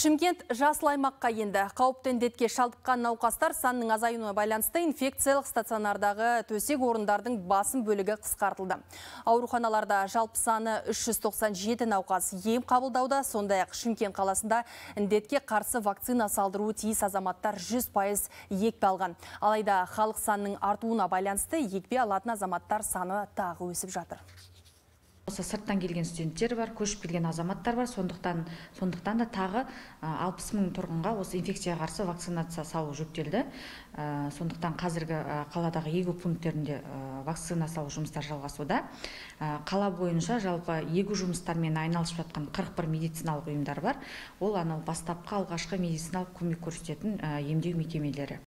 Шымкент жасыл аймаққа енді. Қауіпті індетке шалдыққан науқастар санның азаюына байланысты инфекциялық стационардағы төсек орындардың басым бөлігі қысқартылды. Ауруханаларда жалпы саны 397 науқас ем қабылдауда, сондай-ақ Шымкент қаласында індетке қарсы вакцина салдыруы тиіс азаматтар 100% екпе алған. Алайда халық санының артуына байланысты екпе алатын азаматтар саны тағы өсіп жатыр осы сырттан келген студенттер бар көшіп келген азаматтар бар сондықтан сондықтан да тағы алпыс мың тұрғынға осы инфекцияға қарсы вакцинация салу жүктелді сондықтан қазіргі қаладағы егу пункттерінде вакцина салу жұмыстары жалғасуда қала бойынша жалпы егу жұмыстарымен айналысып жатқан қырық бір медициналық ұйымдар бар ол анау бастапқы алғашқы медициналық көмек көрсететін емдеу мекемелері